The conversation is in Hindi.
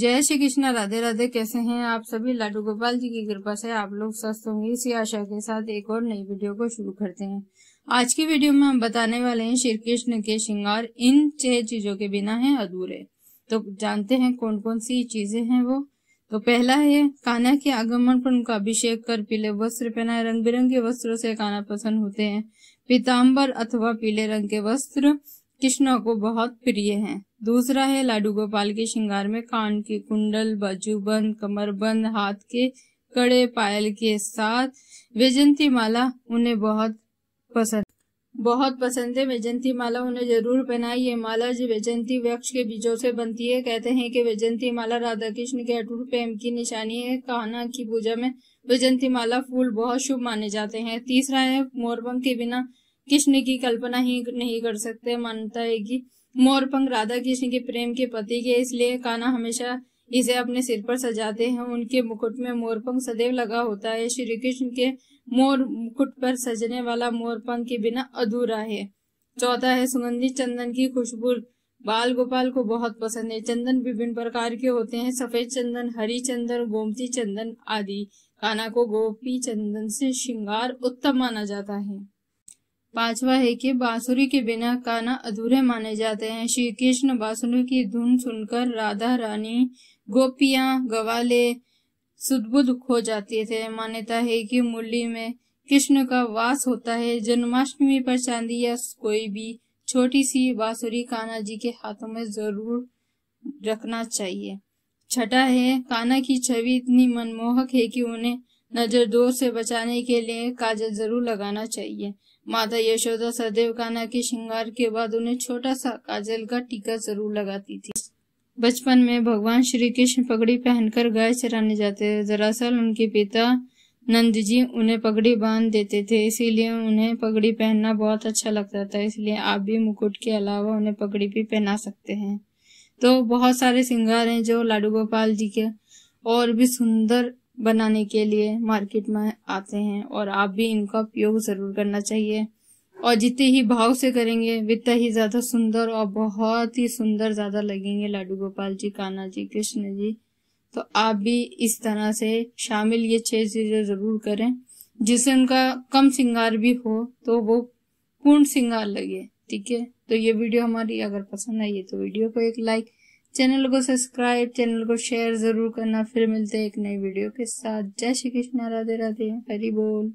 जय श्री कृष्ण राधे राधे कैसे हैं आप सभी लाडू गोपाल जी की कृपा से आप लोग स्वस्थ होंगे इसी आशा के साथ एक और नई वीडियो को शुरू करते हैं आज की वीडियो में हम बताने वाले हैं श्री कृष्ण के श्रृंगार इन छह चीजों के बिना है अधूरे तो जानते हैं कौन कौन सी चीजें हैं वो तो पहला है काना के आगमन पर उनका अभिषेक कर पीले वस्त्र पहनाए रंग बिरंगे वस्त्रों से काना प्रसन्न होते हैं पीताम्बर अथवा पीले रंग के वस्त्र कृष्णा को बहुत प्रिय हैं। दूसरा है लाडू गोपाल के श्रृंगार में कान के कुंडल बाजूबंद कमरबंद हाथ के कड़े पायल के साथ वैजंती माला उन्हें बहुत पसंद बहुत पसंद है वेजंती माला उन्हें जरूर पहनाई ये माला जो वेजंती वृक्ष के बीजों से बनती है कहते हैं कि वेजंती माला राधा कृष्ण के अटूट प्रेम की निशानी है कहना की पूजा में वेजंती माला फूल बहुत शुभ माने जाते हैं तीसरा है मोरबंग के बिना कृष्ण की कल्पना ही नहीं कर सकते मानता है कि मोरपंख राधा कृष्ण के प्रेम के पति के इसलिए काना हमेशा इसे अपने सिर पर सजाते हैं उनके मुकुट में मोरपंख सदैव लगा होता है श्री कृष्ण के मोर मुकुट पर सजने वाला मोरपंख के बिना अधूरा है चौथा है सुगंधित चंदन की खुशबू बाल गोपाल को बहुत पसंद है चंदन विभिन्न प्रकार के होते हैं सफेद चंदन हरी चंदन गोमती चंदन आदि काना को गोपी चंदन से श्रृंगार उत्तम माना जाता है पांचवा है कि बांसुरी के बिना काना अधूरे माने जाते हैं श्री कृष्ण बांसुरी की धुन सुनकर राधा रानी गोपिया गवाले सुदबुद खो जाते थे मान्यता है कि मुरली में कृष्ण का वास होता है जन्माष्टमी पर चांदी या कोई भी छोटी सी बांसुरी कान्हा जी के हाथों में जरूर रखना चाहिए छठा है काना की छवि इतनी मनमोहक है कि उन्हें नजर दूर से बचाने के लिए काजल जरूर लगाना चाहिए माता यशोदा सदैव काना के श्रृंगार के बाद उन्हें छोटा सा काजल का टीका जरूर लगाती थी बचपन में भगवान श्री कृष्ण पगड़ी पहनकर गाय चराने जाते थे दरअसल उनके पिता नंद जी उन्हें पगड़ी बांध देते थे इसीलिए उन्हें पगड़ी पहनना बहुत अच्छा लगता था इसलिए आप भी मुकुट के अलावा उन्हें पगड़ी भी पहना सकते हैं तो बहुत सारे श्रृंगार हैं जो लाडू गोपाल जी के और भी सुंदर बनाने के लिए मार्केट में आते हैं और आप भी इनका उपयोग ज़रूर करना चाहिए और जितने ही भाव से करेंगे उतना ही ज़्यादा सुंदर और बहुत ही सुंदर ज़्यादा लगेंगे लाडू गोपाल जी कान्हा जी कृष्ण जी तो आप भी इस तरह से शामिल ये छह चीज़ें ज़रूर करें जिससे उनका कम श्रृंगार भी हो तो वो पूर्ण श्रृंगार लगे ठीक है तो ये वीडियो हमारी अगर पसंद आई है तो वीडियो को एक लाइक चैनल को सब्सक्राइब चैनल को शेयर जरूर करना फिर मिलते हैं एक नई वीडियो के साथ जय श्री कृष्ण राधे राधे हरी बोल